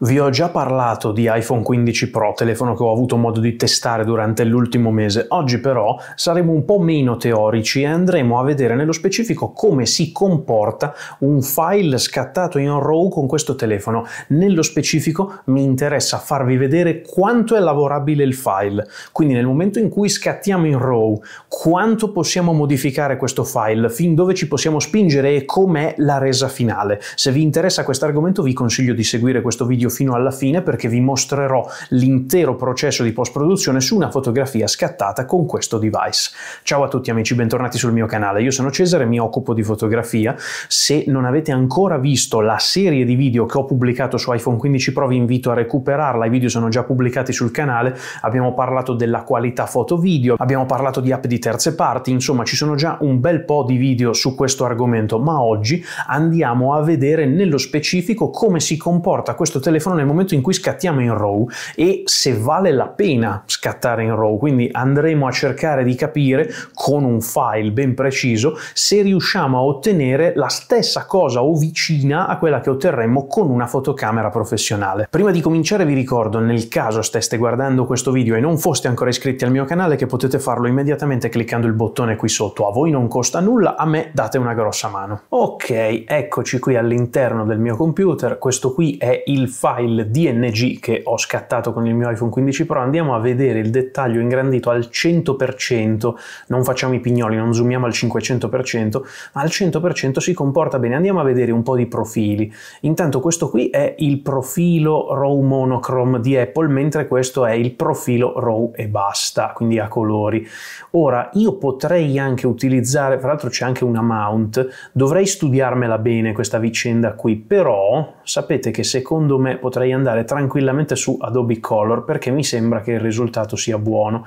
Vi ho già parlato di iPhone 15 Pro, telefono che ho avuto modo di testare durante l'ultimo mese. Oggi però saremo un po' meno teorici e andremo a vedere nello specifico come si comporta un file scattato in RAW con questo telefono. Nello specifico mi interessa farvi vedere quanto è lavorabile il file. Quindi nel momento in cui scattiamo in RAW, quanto possiamo modificare questo file, fin dove ci possiamo spingere e com'è la resa finale. Se vi interessa questo argomento vi consiglio di seguire questo video video fino alla fine perché vi mostrerò l'intero processo di post produzione su una fotografia scattata con questo device. Ciao a tutti amici, bentornati sul mio canale, io sono Cesare, mi occupo di fotografia. Se non avete ancora visto la serie di video che ho pubblicato su iPhone 15 Pro vi invito a recuperarla, i video sono già pubblicati sul canale, abbiamo parlato della qualità foto video, abbiamo parlato di app di terze parti, insomma ci sono già un bel po' di video su questo argomento, ma oggi andiamo a vedere nello specifico come si comporta questo telefono telefono nel momento in cui scattiamo in RAW e se vale la pena scattare in RAW, quindi andremo a cercare di capire con un file ben preciso se riusciamo a ottenere la stessa cosa o vicina a quella che otterremmo con una fotocamera professionale. Prima di cominciare vi ricordo nel caso steste guardando questo video e non foste ancora iscritti al mio canale che potete farlo immediatamente cliccando il bottone qui sotto, a voi non costa nulla, a me date una grossa mano. Ok, eccoci qui all'interno del mio computer, questo qui è il file file DNG che ho scattato con il mio iPhone 15 Pro, andiamo a vedere il dettaglio ingrandito al 100%, non facciamo i pignoli, non zoomiamo al 500%, ma al 100% si comporta bene. Andiamo a vedere un po' di profili. Intanto questo qui è il profilo RAW monochrome di Apple, mentre questo è il profilo RAW e basta, quindi a colori. Ora, io potrei anche utilizzare, tra l'altro c'è anche una mount, dovrei studiarmela bene questa vicenda qui, però sapete che secondo me potrei andare tranquillamente su Adobe Color perché mi sembra che il risultato sia buono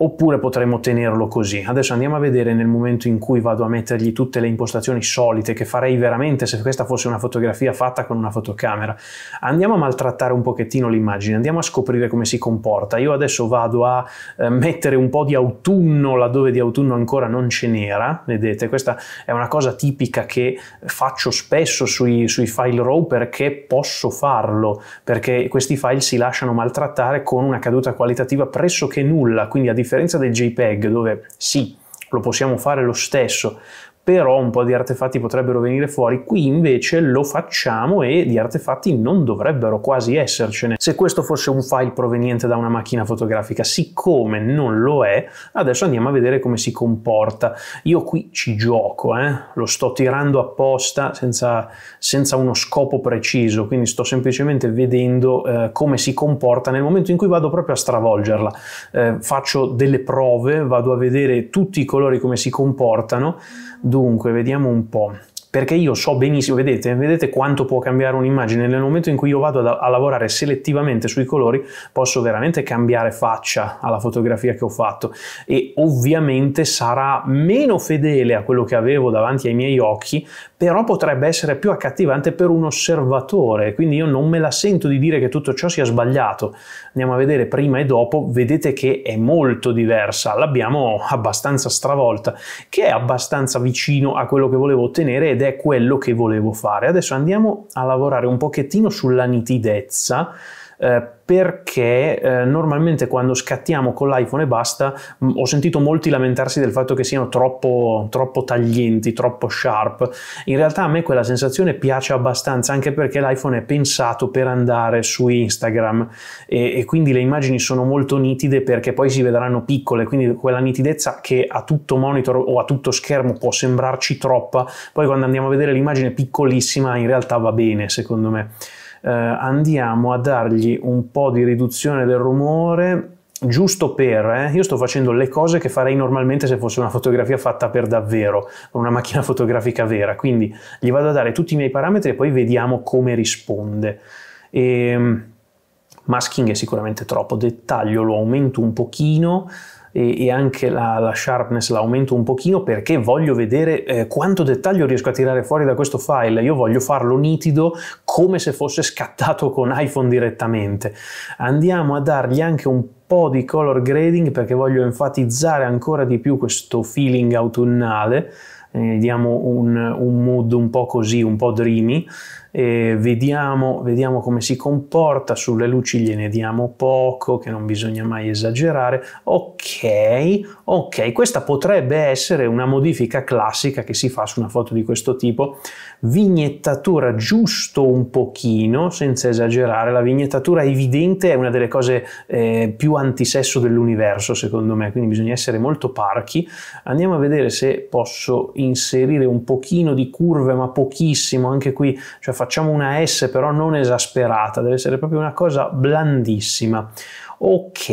oppure potremmo tenerlo così. Adesso andiamo a vedere nel momento in cui vado a mettergli tutte le impostazioni solite che farei veramente se questa fosse una fotografia fatta con una fotocamera. Andiamo a maltrattare un pochettino l'immagine, andiamo a scoprire come si comporta. Io adesso vado a eh, mettere un po' di autunno laddove di autunno ancora non ce n'era, vedete, questa è una cosa tipica che faccio spesso sui, sui file RAW perché posso farlo, perché questi file si lasciano maltrattare con una caduta qualitativa pressoché nulla, quindi a differenza differenza del JPEG, dove sì, lo possiamo fare lo stesso, però un po' di artefatti potrebbero venire fuori, qui invece lo facciamo e di artefatti non dovrebbero quasi essercene, se questo fosse un file proveniente da una macchina fotografica, siccome non lo è, adesso andiamo a vedere come si comporta. Io qui ci gioco, eh? lo sto tirando apposta senza, senza, uno scopo preciso, quindi sto semplicemente vedendo eh, come si comporta nel momento in cui vado proprio a stravolgerla. Eh, faccio delle prove, vado a vedere tutti i colori come si comportano, Dunque, vediamo un po' perché io so benissimo, vedete, vedete, quanto può cambiare un'immagine, nel momento in cui io vado a, a, lavorare selettivamente sui colori posso veramente cambiare faccia alla fotografia che ho fatto e ovviamente sarà meno fedele a quello che avevo davanti ai miei occhi però potrebbe essere più accattivante per un osservatore, quindi io non me la sento di dire che tutto ciò sia sbagliato. Andiamo a vedere prima e dopo, vedete che è molto diversa, l'abbiamo abbastanza stravolta, che è abbastanza vicino a quello che volevo ottenere ed è quello che volevo fare. Adesso andiamo a lavorare un pochettino sulla nitidezza, eh, perché eh, normalmente quando scattiamo con l'iPhone e basta mh, ho sentito molti lamentarsi del fatto che siano troppo, troppo, taglienti, troppo sharp. In realtà a me quella sensazione piace abbastanza anche perché l'iPhone è pensato per andare su Instagram e, e quindi le immagini sono molto nitide perché poi si vedranno piccole, quindi quella nitidezza che a tutto monitor o a tutto schermo può sembrarci troppa, poi quando andiamo a vedere l'immagine piccolissima in realtà va bene secondo me eh, andiamo a dargli un po' di riduzione del rumore giusto per, eh? io sto facendo le cose che farei normalmente se fosse una fotografia fatta per davvero, con una macchina fotografica vera, quindi gli vado a dare tutti i miei parametri e poi vediamo come risponde. E, ehm, masking è sicuramente troppo, dettaglio lo aumento un pochino, e, e anche la, la, sharpness l'aumento un pochino perché voglio vedere eh, quanto dettaglio riesco a tirare fuori da questo file. Io voglio farlo nitido come se fosse scattato con iPhone direttamente. Andiamo a dargli anche un po' di color grading perché voglio enfatizzare ancora di più questo feeling autunnale. Eh, diamo un, un mood un po' così, un po' dreamy eh, vediamo, vediamo come si comporta, sulle luci gliene diamo poco, che non bisogna mai esagerare. Ok, ok, questa potrebbe essere una modifica classica che si fa su una foto di questo tipo, vignettatura giusto un pochino, senza esagerare, la vignettatura evidente è una delle cose eh, più antisesso dell'universo secondo me, quindi bisogna essere molto parchi. Andiamo a vedere se posso inserire un pochino di curve, ma pochissimo, anche qui, cioè facciamo una S però non esasperata, deve essere proprio una cosa blandissima ok,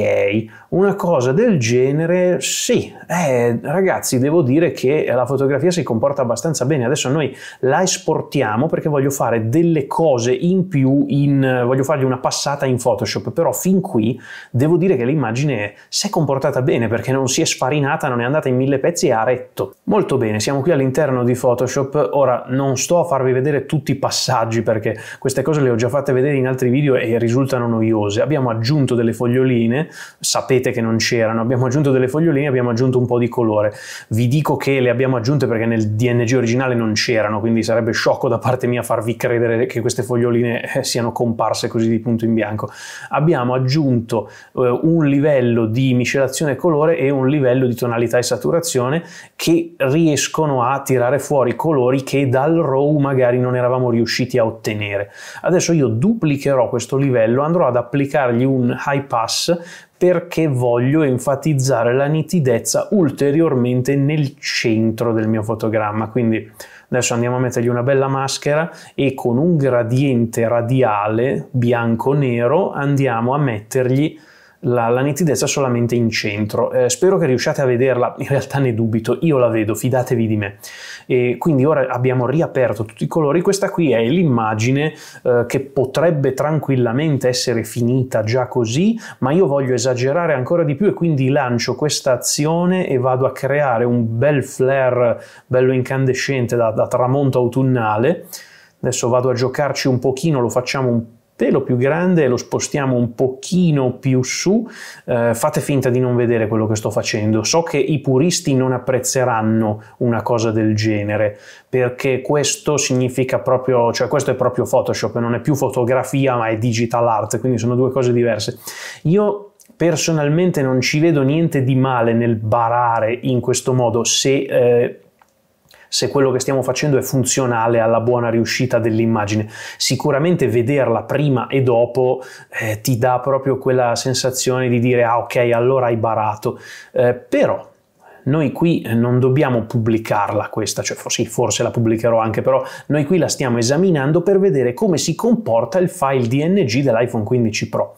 una cosa del genere, sì, eh, ragazzi devo dire che la fotografia si comporta abbastanza bene, adesso noi la esportiamo perché voglio fare delle cose in più, in, voglio fargli una passata in Photoshop, però fin qui devo dire che l'immagine si è comportata bene perché non si è sfarinata, non è andata in mille pezzi e ha retto. Molto bene, siamo qui all'interno di Photoshop, ora non sto a farvi vedere tutti i passaggi perché queste cose le ho già fatte vedere in altri video e risultano noiose, abbiamo aggiunto delle foglie foglioline, sapete che non c'erano, abbiamo aggiunto delle foglioline, abbiamo aggiunto un po' di colore. Vi dico che le abbiamo aggiunte perché nel DNG originale non c'erano, quindi sarebbe sciocco da parte mia farvi credere che queste foglioline eh, siano comparse così di punto in bianco. Abbiamo aggiunto eh, un livello di miscelazione colore e un livello di tonalità e saturazione che riescono a tirare fuori colori che dal RAW magari non eravamo riusciti a ottenere. Adesso io duplicherò questo livello, andrò ad applicargli un high pass Pass perché voglio enfatizzare la nitidezza ulteriormente nel centro del mio fotogramma. Quindi adesso andiamo a mettergli una bella maschera e con un gradiente radiale bianco-nero andiamo a mettergli la, la nitidezza solamente in centro. Eh, spero che riusciate a vederla, in realtà ne dubito, io la vedo, fidatevi di me. E quindi ora abbiamo riaperto tutti i colori, questa qui è l'immagine eh, che potrebbe tranquillamente essere finita già così, ma io voglio esagerare ancora di più e quindi lancio questa azione e vado a creare un bel flare bello incandescente da, da tramonto autunnale. Adesso vado a giocarci un pochino, lo facciamo un po' lo più grande lo spostiamo un pochino più su, eh, fate finta di non vedere quello che sto facendo. So che i puristi non apprezzeranno una cosa del genere, perché questo significa proprio, cioè questo è proprio Photoshop, non è più fotografia ma è digital art, quindi sono due cose diverse. Io personalmente non ci vedo niente di male nel barare in questo modo se... Eh, se quello che stiamo facendo è funzionale alla buona riuscita dell'immagine. Sicuramente vederla prima e dopo eh, ti dà proprio quella sensazione di dire ah ok, allora hai barato, eh, però noi qui eh, non dobbiamo pubblicarla questa, cioè sì, forse la pubblicherò anche, però noi qui la stiamo esaminando per vedere come si comporta il file DNG dell'iPhone 15 Pro.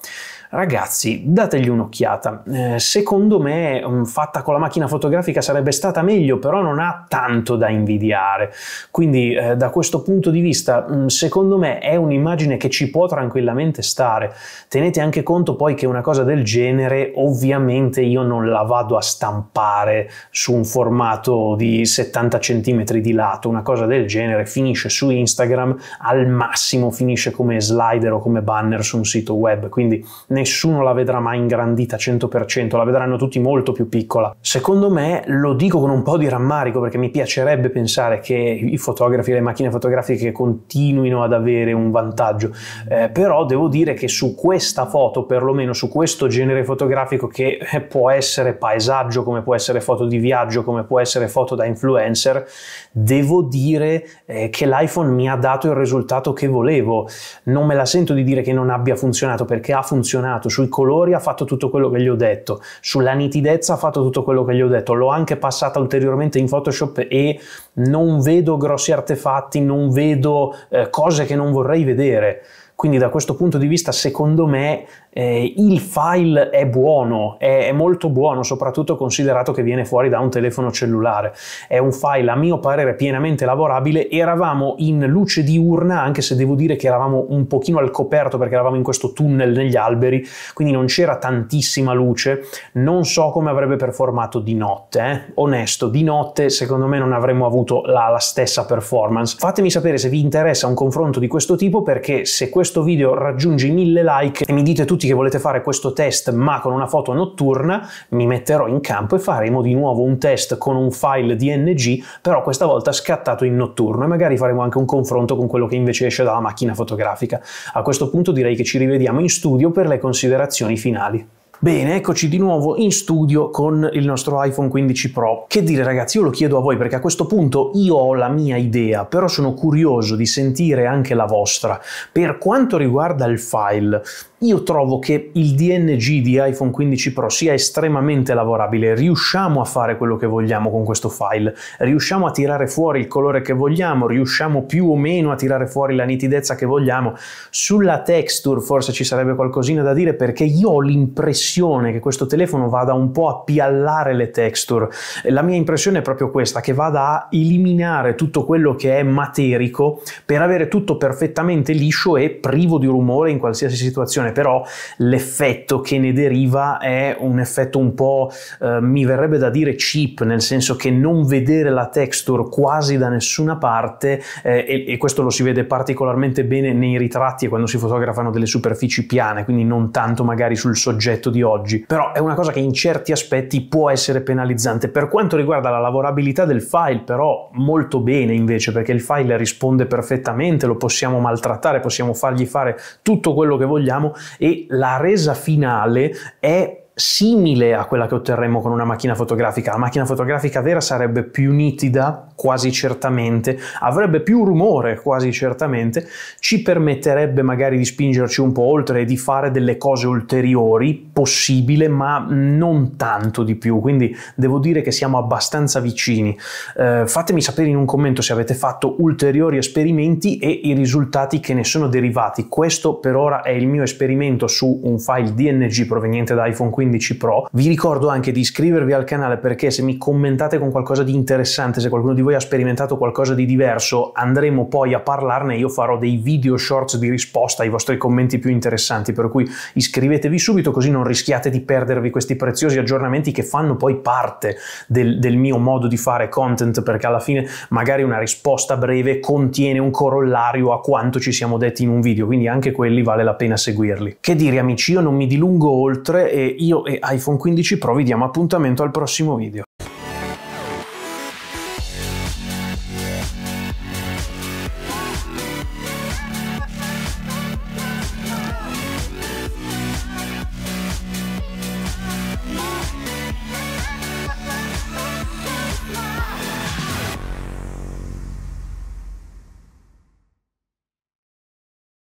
Ragazzi, dategli un'occhiata. Eh, secondo me, mm, fatta con la macchina fotografica sarebbe stata meglio, però non ha tanto da invidiare. Quindi, eh, da questo punto di vista, mm, secondo me è un'immagine che ci può tranquillamente stare. Tenete anche conto poi che una cosa del genere, ovviamente, io non la vado a stampare su un formato di 70 cm di lato, una cosa del genere finisce su Instagram, al massimo finisce come slider o come banner su un sito web. Quindi, nessuno la vedrà mai ingrandita 100%, la vedranno tutti molto più piccola. Secondo me, lo dico con un po' di rammarico perché mi piacerebbe pensare che i fotografi, e le macchine fotografiche continuino ad avere un vantaggio, eh, però devo dire che su questa foto, perlomeno su questo genere fotografico che eh, può essere paesaggio, come può essere foto di viaggio, come può essere foto da influencer, devo dire eh, che l'iPhone mi ha dato il risultato che volevo. Non me la sento di dire che non abbia funzionato perché ha funzionato appassionato, sui colori ha fatto tutto quello che gli ho detto, sulla nitidezza ha fatto tutto quello che gli ho detto, l'ho anche passata ulteriormente in Photoshop e non vedo grossi artefatti, non vedo eh, cose che non vorrei vedere. Quindi da questo punto di vista, secondo me, eh, il file è buono, è, è, molto buono, soprattutto considerato che viene fuori da un telefono cellulare. È un file, a mio parere, pienamente lavorabile. Eravamo in luce diurna, anche se devo dire che eravamo un pochino al coperto perché eravamo in questo tunnel negli alberi, quindi non c'era tantissima luce. Non so come avrebbe performato di notte, eh? onesto, di notte secondo me non avremmo avuto la, la stessa performance. Fatemi sapere se vi interessa un confronto di questo tipo perché se questo video raggiunge i mille like e mi dite tutti che volete fare questo test ma con una foto notturna, mi metterò in campo e faremo di nuovo un test con un file DNG, però questa volta scattato in notturno e magari faremo anche un confronto con quello che invece esce dalla macchina fotografica. A questo punto direi che ci rivediamo in studio per le considerazioni finali. Bene, eccoci di nuovo in studio con il nostro iPhone 15 Pro. Che dire ragazzi, io lo chiedo a voi perché a questo punto io ho la mia idea, però sono curioso di sentire anche la vostra. Per quanto riguarda il file, io trovo che il DNG di iPhone 15 Pro sia estremamente lavorabile, riusciamo a fare quello che vogliamo con questo file, riusciamo a tirare fuori il colore che vogliamo, riusciamo più o meno a tirare fuori la nitidezza che vogliamo. Sulla texture forse ci sarebbe qualcosina da dire perché io ho l'impressione che questo telefono vada un po' a piallare le texture. La mia impressione è proprio questa, che vada a eliminare tutto quello che è materico per avere tutto perfettamente liscio e privo di rumore in qualsiasi situazione situazione, però l'effetto che ne deriva è un effetto un po', eh, mi verrebbe da dire cheap, nel senso che non vedere la texture quasi da nessuna parte, eh, e, e, questo lo si vede particolarmente bene nei ritratti e quando si fotografano delle superfici piane, quindi non tanto magari sul soggetto di oggi, però è una cosa che in certi aspetti può essere penalizzante. Per quanto riguarda la lavorabilità del file, però molto bene invece, perché il file risponde perfettamente, lo possiamo maltrattare, possiamo fargli fare tutto quello che vogliamo e la resa finale è simile a quella che otterremo con una macchina fotografica. La macchina fotografica vera sarebbe più nitida, quasi certamente, avrebbe più rumore, quasi certamente, ci permetterebbe magari di spingerci un po' oltre e di fare delle cose ulteriori, possibile, ma non tanto di più. Quindi devo dire che siamo abbastanza vicini. Eh, fatemi sapere in un commento se avete fatto ulteriori esperimenti e i risultati che ne sono derivati. Questo per ora è il mio esperimento su un file DNG proveniente da iPhone 15 15 Pro. Vi ricordo anche di iscrivervi al canale perché se mi commentate con qualcosa di interessante, se qualcuno di voi ha sperimentato qualcosa di diverso, andremo poi a parlarne io farò dei video shorts di risposta ai vostri commenti più interessanti, per cui iscrivetevi subito così non rischiate di perdervi questi preziosi aggiornamenti che fanno poi parte del, del mio modo di fare content perché alla fine magari una risposta breve contiene un corollario a quanto ci siamo detti in un video, quindi anche quelli vale la pena seguirli. Che dire amici, io non mi dilungo oltre e io e iPhone 15 Pro vi diamo appuntamento al prossimo video.